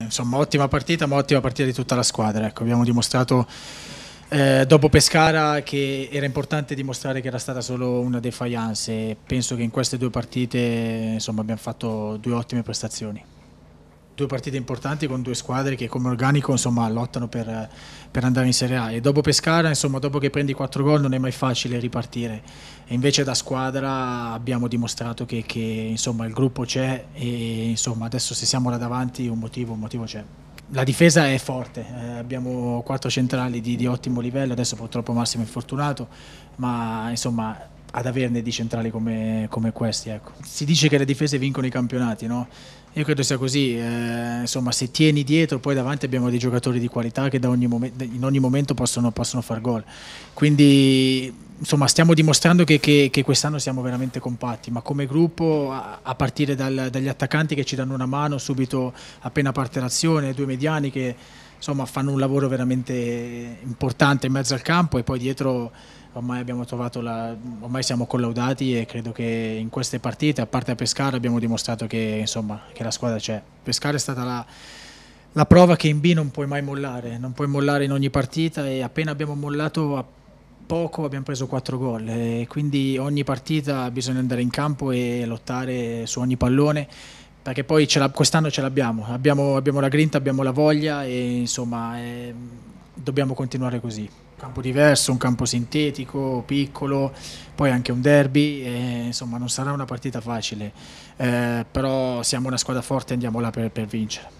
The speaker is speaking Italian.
Insomma, ottima partita, ma ottima partita di tutta la squadra. Ecco, abbiamo dimostrato eh, dopo Pescara che era importante dimostrare che era stata solo una defiance. Penso che in queste due partite insomma, abbiamo fatto due ottime prestazioni due partite importanti con due squadre che come organico insomma, lottano per, per, andare in Serie A e dopo Pescara insomma, dopo che prendi quattro gol non è mai facile ripartire e invece da squadra abbiamo dimostrato che, che insomma, il gruppo c'è e insomma, adesso se siamo là davanti un motivo, un motivo c'è. La difesa è forte, eh, abbiamo quattro centrali di, di ottimo livello, adesso purtroppo Massimo è infortunato, ma insomma ad averne di centrali come, come questi. Ecco. Si dice che le difese vincono i campionati, no? Io credo sia così, eh, insomma se tieni dietro poi davanti abbiamo dei giocatori di qualità che ogni momento, in ogni momento possono, possono far gol. Quindi insomma stiamo dimostrando che, che, che, quest'anno siamo veramente compatti, ma come gruppo a, a partire dal, dagli attaccanti che ci danno una mano subito appena parte l'azione, due mediani che insomma fanno un lavoro veramente importante in mezzo al campo e poi dietro ormai abbiamo trovato la, ormai siamo collaudati e credo che in queste partite, a parte a Pescara, abbiamo dimostrato che, insomma, che la squadra c'è. Pescara è stata la, la, prova che in B non puoi mai mollare, non puoi mollare in ogni partita e appena abbiamo mollato a poco abbiamo preso 4 gol, quindi ogni partita bisogna andare in campo e lottare su ogni pallone perché poi quest'anno ce l'abbiamo, abbiamo, abbiamo, la grinta, abbiamo la voglia e insomma... È, dobbiamo continuare così. Un campo diverso, un campo sintetico, piccolo, poi anche un derby, e, insomma non sarà una partita facile, eh, però siamo una squadra forte e andiamo là per, per vincere.